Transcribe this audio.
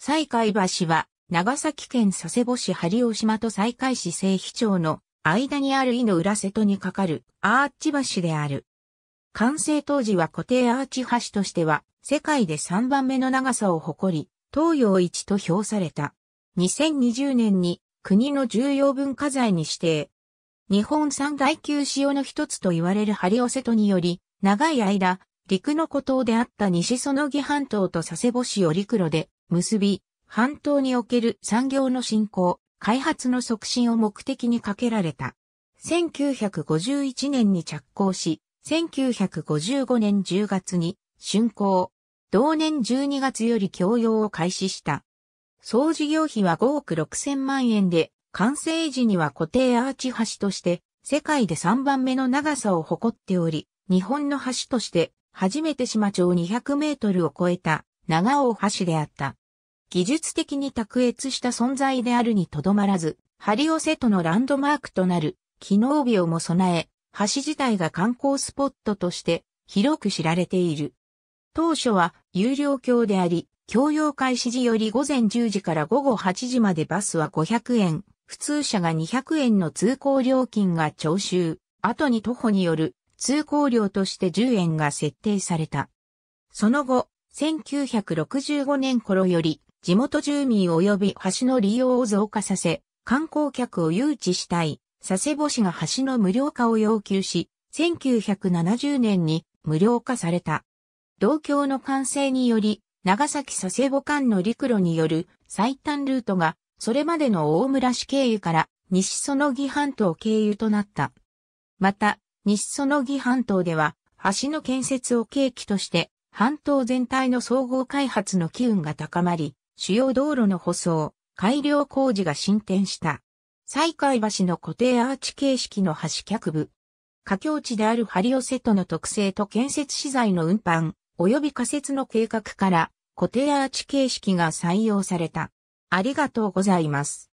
西海橋は、長崎県佐世保市針尾島と西海市西飛町の間にある井の浦瀬戸に架かるアーチ橋である。完成当時は固定アーチ橋としては世界で3番目の長さを誇り、東洋一と評された。2020年に国の重要文化財に指定。日本三大級潮の一つと言われる針尾瀬戸により、長い間、陸の孤島であった西園木半島と佐世保市陸黒で結び、半島における産業の振興、開発の促進を目的にかけられた。1951年に着工し、1955年10月に竣工。同年12月より供用を開始した。総事業費は5億6千万円で、完成時には固定アーチ橋として、世界で3番目の長さを誇っており、日本の橋として、初めて島町200メートルを超えた長尾橋であった。技術的に卓越した存在であるにとどまらず、ハリオセトのランドマークとなる機能病も備え、橋自体が観光スポットとして広く知られている。当初は有料橋であり、教養開始時より午前10時から午後8時までバスは500円、普通車が200円の通行料金が徴収、後に徒歩による通行料として10円が設定された。その後、1965年頃より地元住民及び橋の利用を増加させ、観光客を誘致したい、佐世保市が橋の無料化を要求し、1970年に無料化された。同郷の完成により、長崎佐世保間の陸路による最短ルートが、それまでの大村市経由から西園木半島経由となった。また、西園木半島では、橋の建設を契機として、半島全体の総合開発の機運が高まり、主要道路の舗装、改良工事が進展した。西海橋の固定アーチ形式の橋脚部。架橋地であるハリオセットの特性と建設資材の運搬、及び仮設の計画から固定アーチ形式が採用された。ありがとうございます。